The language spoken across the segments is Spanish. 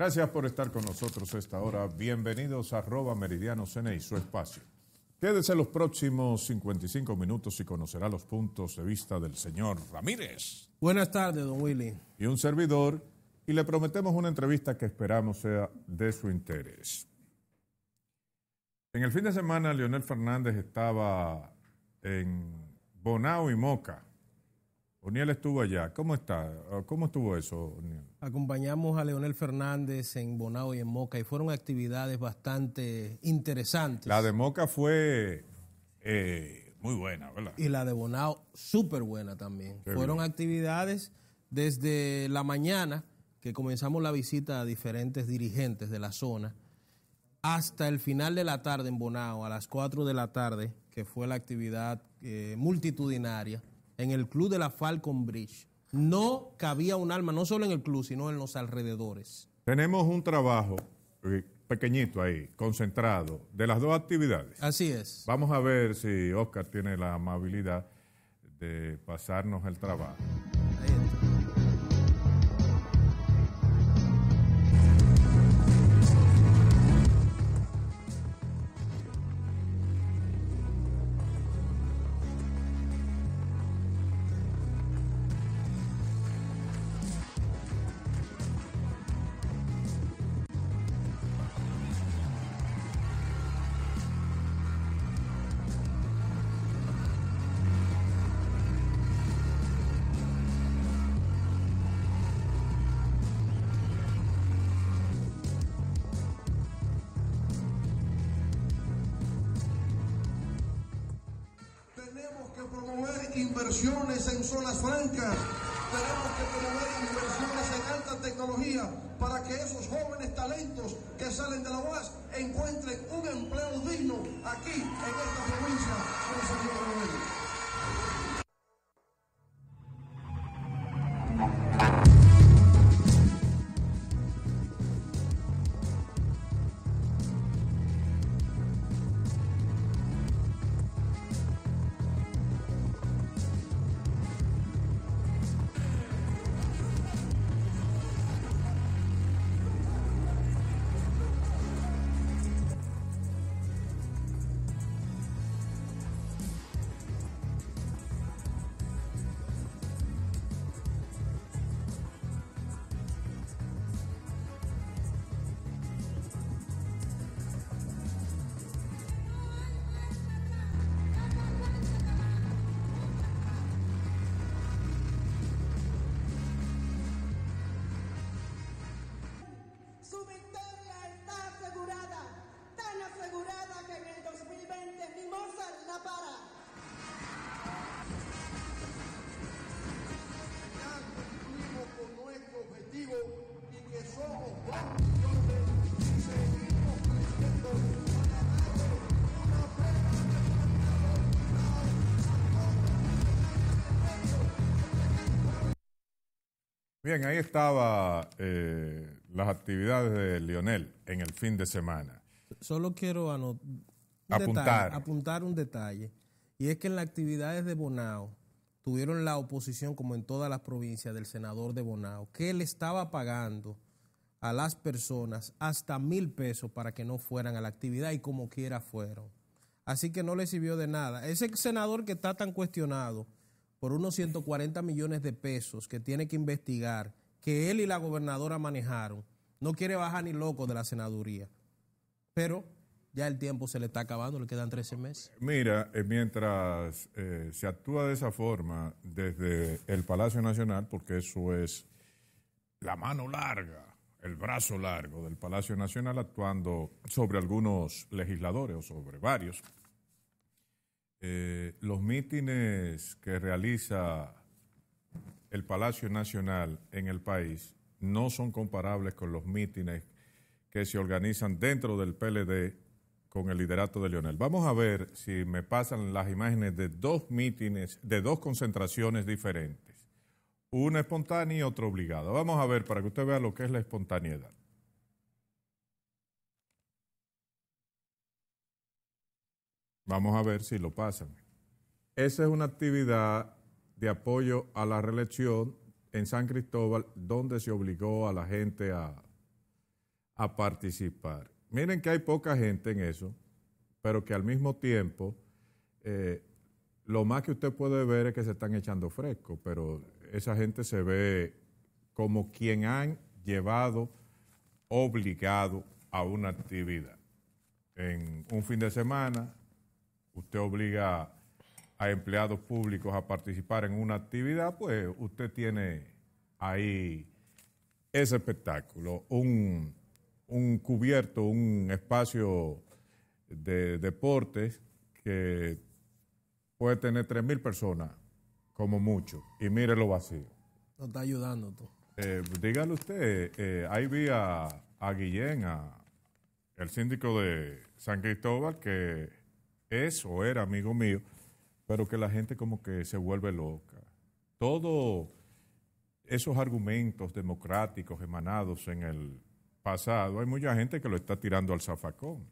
Gracias por estar con nosotros esta hora. Bienvenidos a arroba Meridiano y su espacio. Quédese los próximos 55 minutos y conocerá los puntos de vista del señor Ramírez. Buenas tardes, don Willy. Y un servidor, y le prometemos una entrevista que esperamos sea de su interés. En el fin de semana, Leonel Fernández estaba en Bonao y Moca O'Neill estuvo allá. ¿Cómo está? ¿Cómo estuvo eso, Acompañamos a Leonel Fernández en Bonao y en Moca y fueron actividades bastante interesantes. La de Moca fue eh, muy buena, ¿verdad? Y la de Bonao súper buena también. fueron actividades desde la mañana que comenzamos la visita a diferentes dirigentes de la zona hasta el final de la tarde en Bonao, a las 4 de la tarde, que fue la actividad eh, multitudinaria en el club de la Falcon Bridge. No cabía un alma, no solo en el club, sino en los alrededores. Tenemos un trabajo eh, pequeñito ahí, concentrado, de las dos actividades. Así es. Vamos a ver si Oscar tiene la amabilidad de pasarnos el trabajo. inversiones en zonas francas, tenemos que promover inversiones en alta tecnología para que esos jóvenes talentos que salen de la UAS encuentren un empleo digno aquí en esta provincia. Bien, ahí estaba eh, las actividades de Lionel en el fin de semana. Solo quiero apuntar. un detalle, y es que en las actividades de Bonao tuvieron la oposición, como en todas las provincias, del senador de Bonao, que él estaba pagando a las personas hasta mil pesos para que no fueran a la actividad y como quiera fueron. Así que no le sirvió de nada. Ese senador que está tan cuestionado, por unos 140 millones de pesos que tiene que investigar, que él y la gobernadora manejaron, no quiere bajar ni loco de la senaduría. Pero ya el tiempo se le está acabando, le quedan 13 meses. Mira, eh, mientras eh, se actúa de esa forma desde el Palacio Nacional, porque eso es la mano larga, el brazo largo del Palacio Nacional actuando sobre algunos legisladores o sobre varios eh, los mítines que realiza el Palacio Nacional en el país no son comparables con los mítines que se organizan dentro del PLD con el liderato de Leonel. Vamos a ver si me pasan las imágenes de dos mítines, de dos concentraciones diferentes. Una espontánea y otra obligada. Vamos a ver para que usted vea lo que es la espontaneidad. Vamos a ver si lo pasan. Esa es una actividad de apoyo a la reelección en San Cristóbal, donde se obligó a la gente a, participar. Miren que hay poca gente en eso, pero que al mismo tiempo eh, lo más que usted puede ver es que se están echando fresco, pero esa gente se ve como quien han llevado obligado a una actividad. En un fin de semana usted obliga a empleados públicos a participar en una actividad, pues usted tiene ahí ese espectáculo, un, cubierto, un espacio de deportes que puede tener 3.000 personas como mucho, y mire lo vacío. Nos está ayudando tú. Eh, dígale usted, eh, ahí vi a, a Guillén, a, el síndico de San Cristóbal, que eso era amigo mío, pero que la gente como que se vuelve loca. Todos esos argumentos democráticos emanados en el pasado, hay mucha gente que lo está tirando al zafacón,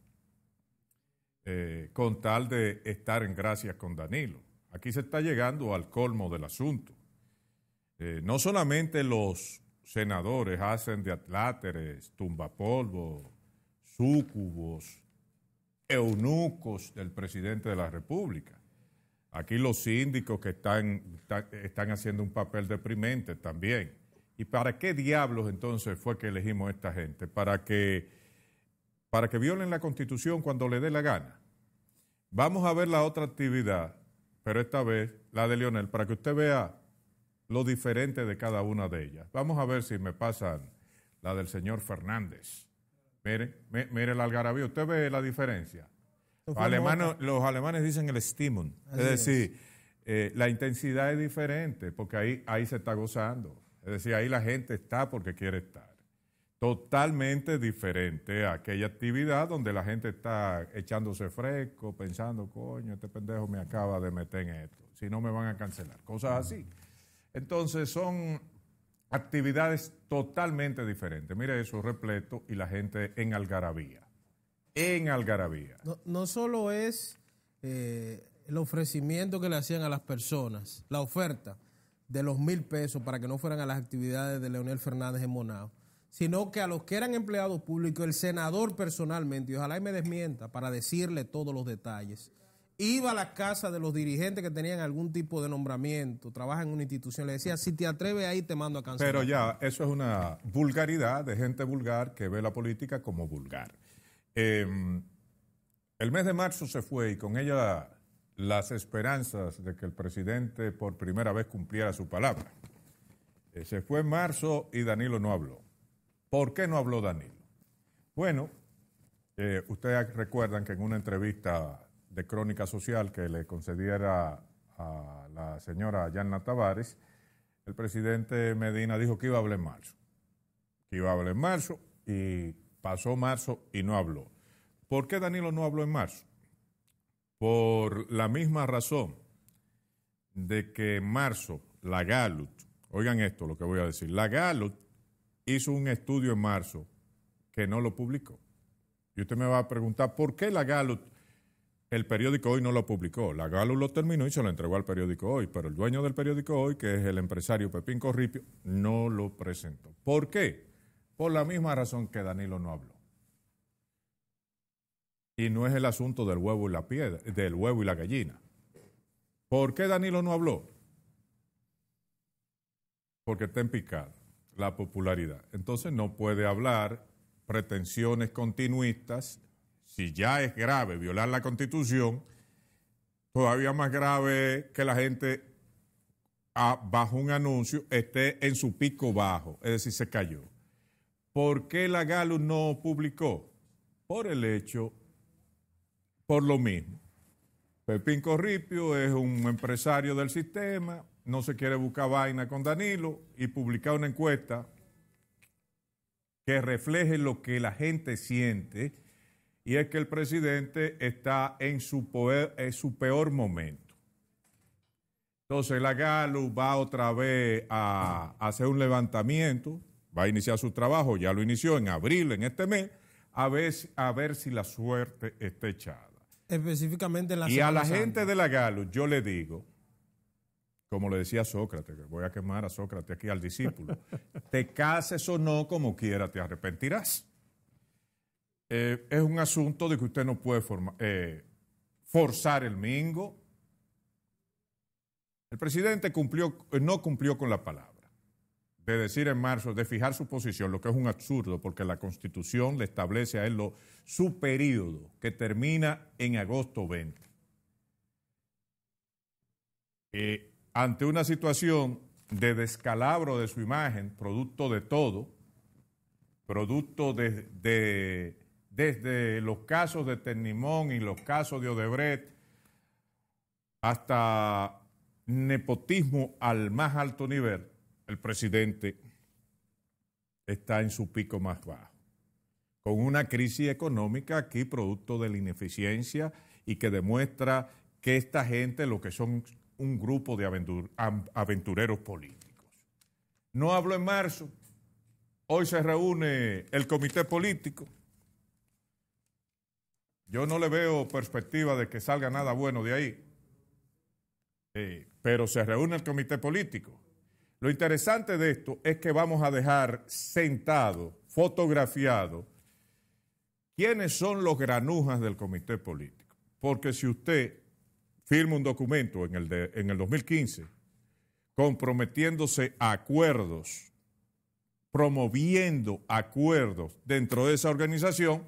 eh, con tal de estar en gracia con Danilo. Aquí se está llegando al colmo del asunto. Eh, no solamente los senadores hacen de atláteres, polvo, súcubos, eunucos del presidente de la República. Aquí los síndicos que están, están haciendo un papel deprimente también. ¿Y para qué diablos entonces fue que elegimos a esta gente? ¿Para que, para que violen la constitución cuando le dé la gana. Vamos a ver la otra actividad, pero esta vez la de Lionel, para que usted vea lo diferente de cada una de ellas. Vamos a ver si me pasan la del señor Fernández. Mire, mire el algarabía, usted ve la diferencia. Los alemanes, los alemanes dicen el estímulo. es decir, eh, la intensidad es diferente porque ahí, ahí se está gozando. Es decir, ahí la gente está porque quiere estar. Totalmente diferente a aquella actividad donde la gente está echándose fresco, pensando, coño, este pendejo me acaba de meter en esto, si no me van a cancelar, cosas así. Entonces son actividades totalmente diferentes. Mira eso repleto y la gente en algarabía. En algarabía. No, no solo es eh, el ofrecimiento que le hacían a las personas, la oferta de los mil pesos para que no fueran a las actividades de Leonel Fernández en Monao, sino que a los que eran empleados públicos, el senador personalmente, y ojalá y me desmienta para decirle todos los detalles iba a la casa de los dirigentes que tenían algún tipo de nombramiento, trabaja en una institución, le decía, si te atreves ahí te mando a cancelar. Pero ya, eso es una vulgaridad de gente vulgar que ve la política como vulgar. Em, el mes de marzo se fue y con ella las esperanzas de que el presidente por primera vez cumpliera su palabra. Eh, se fue en marzo y Danilo no habló. ¿Por qué no habló Danilo? Bueno, eh, ustedes recuerdan que en una entrevista de crónica social que le concediera a la señora Yanna Tavares, el presidente Medina dijo que iba a hablar en marzo. Que iba a hablar en marzo y pasó marzo y no habló. ¿Por qué Danilo no habló en marzo? Por la misma razón de que en marzo la GALUT, oigan esto lo que voy a decir, la GALUT hizo un estudio en marzo que no lo publicó. Y usted me va a preguntar, ¿por qué la GALUT. El periódico Hoy no lo publicó. La Galo lo terminó y se lo entregó al periódico Hoy, pero el dueño del periódico Hoy, que es el empresario Pepín Corripio, no lo presentó. ¿Por qué? Por la misma razón que Danilo no habló. Y no es el asunto del huevo y la piedra, del huevo y la gallina. ¿Por qué Danilo no habló? Porque está en picada la popularidad. Entonces no puede hablar pretensiones continuistas si ya es grave violar la constitución, todavía más grave que la gente ah, bajo un anuncio esté en su pico bajo, es decir, se cayó. ¿Por qué la Galo no publicó? Por el hecho, por lo mismo. Pepín Corripio es un empresario del sistema, no se quiere buscar vaina con Danilo y publicar una encuesta que refleje lo que la gente siente y es que el presidente está en su, peor momento. Entonces la GALU va otra vez a, hacer un levantamiento, va a iniciar su trabajo, ya lo inició en abril, en este mes, a ver, a ver si la suerte está echada. Específicamente en la Y a la gente de la GALU yo le digo, como le decía Sócrates, voy a quemar a Sócrates aquí al discípulo, te cases o no como quiera, te arrepentirás. Eh, es un asunto de que usted no puede eh, forzar el mingo. El presidente eh, no cumplió con la palabra de decir en marzo, de fijar su posición, lo que es un absurdo, porque la Constitución le establece a él lo, su periodo, que termina en agosto 20. ante una situación de descalabro de su imagen, producto de todo, producto de desde los casos de Ternimón y los casos de Odebrecht hasta nepotismo al más alto nivel, el presidente está en su pico más bajo, con una crisis económica aquí producto de la ineficiencia y que demuestra que esta gente lo que son un grupo de aventureros políticos. No hablo en marzo, hoy se reúne el comité político, yo no le veo perspectiva de que salga nada bueno de ahí. pero se reúne el comité político. Lo interesante de esto es que vamos a dejar sentado, fotografiado, quiénes son los granujas del comité político. Porque si usted firma un documento en el, en el 2015 comprometiéndose a acuerdos, promoviendo acuerdos dentro de esa organización,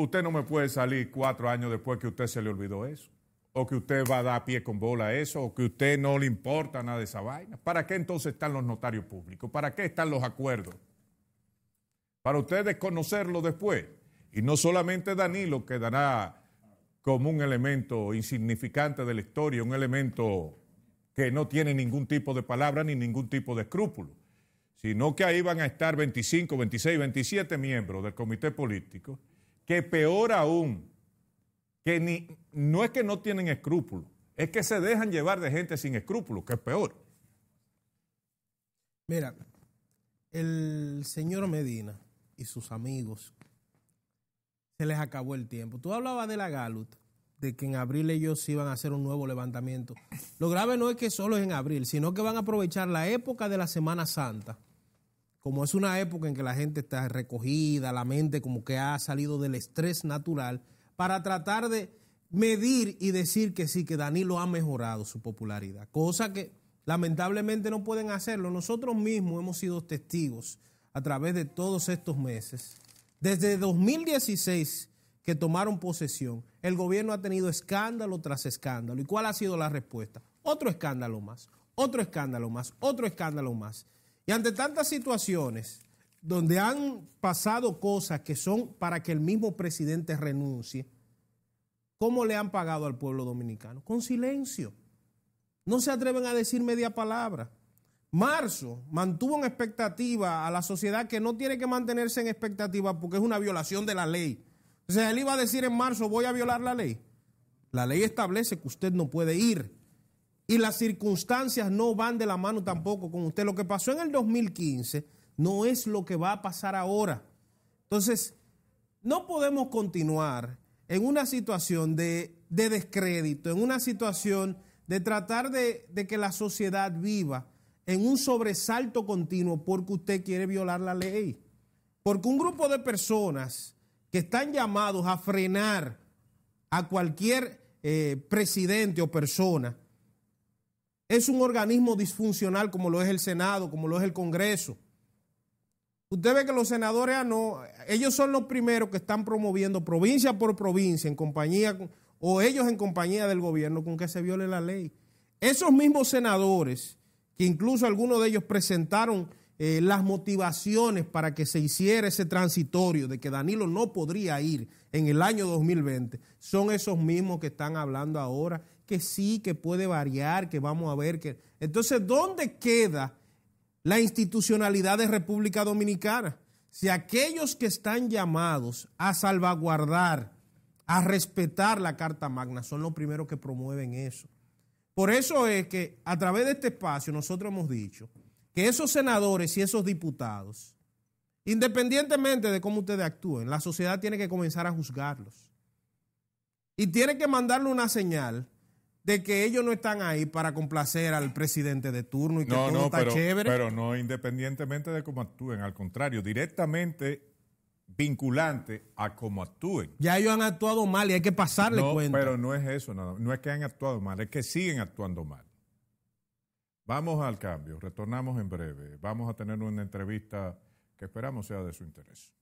Usted no me puede salir cuatro años después que usted se le olvidó eso, o que usted va a dar pie con bola a eso, o que usted no le importa nada de esa vaina. ¿Para qué entonces están los notarios públicos? ¿Para qué están los acuerdos? Para usted desconocerlo después. Y no solamente Danilo quedará como un elemento insignificante de la historia, un elemento que no tiene ningún tipo de palabra ni ningún tipo de escrúpulo, sino que ahí van a estar 25, 26, 27 miembros del comité político que peor aún, que ni, no es que no tienen escrúpulos, es que se dejan llevar de gente sin escrúpulos, que es peor. Mira, el señor Medina y sus amigos se les acabó el tiempo. Tú hablabas de la Galut, de que en abril ellos iban a hacer un nuevo levantamiento. Lo grave no es que solo es en abril, sino que van a aprovechar la época de la Semana Santa como es una época en que la gente está recogida, la mente como que ha salido del estrés natural, para tratar de medir y decir que sí, que Danilo ha mejorado su popularidad, cosa que lamentablemente no pueden hacerlo. Nosotros mismos hemos sido testigos a través de todos estos meses. Desde 2016 que tomaron posesión, el gobierno ha tenido escándalo tras escándalo. ¿Y cuál ha sido la respuesta? Otro escándalo más, otro escándalo más, otro escándalo más. Y ante tantas situaciones donde han pasado cosas que son para que el mismo presidente renuncie, ¿cómo le han pagado al pueblo dominicano? Con silencio. No se atreven a decir media palabra. Marzo mantuvo en expectativa a la sociedad que no tiene que mantenerse en expectativa porque es una violación de la ley. O sea, él iba a decir en marzo, voy a violar la ley. La ley establece que usted no puede ir. Y las circunstancias no van de la mano tampoco con usted. Lo que pasó en el 2015 no es lo que va a pasar ahora. Entonces, no podemos continuar en una situación de, descrédito, en una situación de tratar de, que la sociedad viva en un sobresalto continuo porque usted quiere violar la ley. Porque un grupo de personas que están llamados a frenar a cualquier eh, presidente o persona es un organismo disfuncional como lo es el Senado, como lo es el Congreso. Usted ve que los senadores ah, no, ellos son los primeros que están promoviendo provincia por provincia en compañía o ellos en compañía del gobierno con que se viole la ley. Esos mismos senadores, que incluso algunos de ellos presentaron eh, las motivaciones para que se hiciera ese transitorio de que Danilo no podría ir en el año 2020, son esos mismos que están hablando ahora que sí, que puede variar, que vamos a ver. Que... Entonces, ¿dónde queda la institucionalidad de República Dominicana? Si aquellos que están llamados a salvaguardar, a respetar la Carta Magna, son los primeros que promueven eso. Por eso es que a través de este espacio nosotros hemos dicho que esos senadores y esos diputados, independientemente de cómo ustedes actúen, la sociedad tiene que comenzar a juzgarlos. Y tiene que mandarle una señal de que ellos no están ahí para complacer al presidente de turno y que no, está pero, chévere. Pero no independientemente de cómo actúen, al contrario, directamente vinculante a cómo actúen. Ya ellos han actuado mal y hay que pasarle no, Pero no es eso, no, no es que han actuado mal, es que siguen actuando mal. Vamos al cambio, retornamos en breve. Vamos a tener una entrevista que esperamos sea de su interés.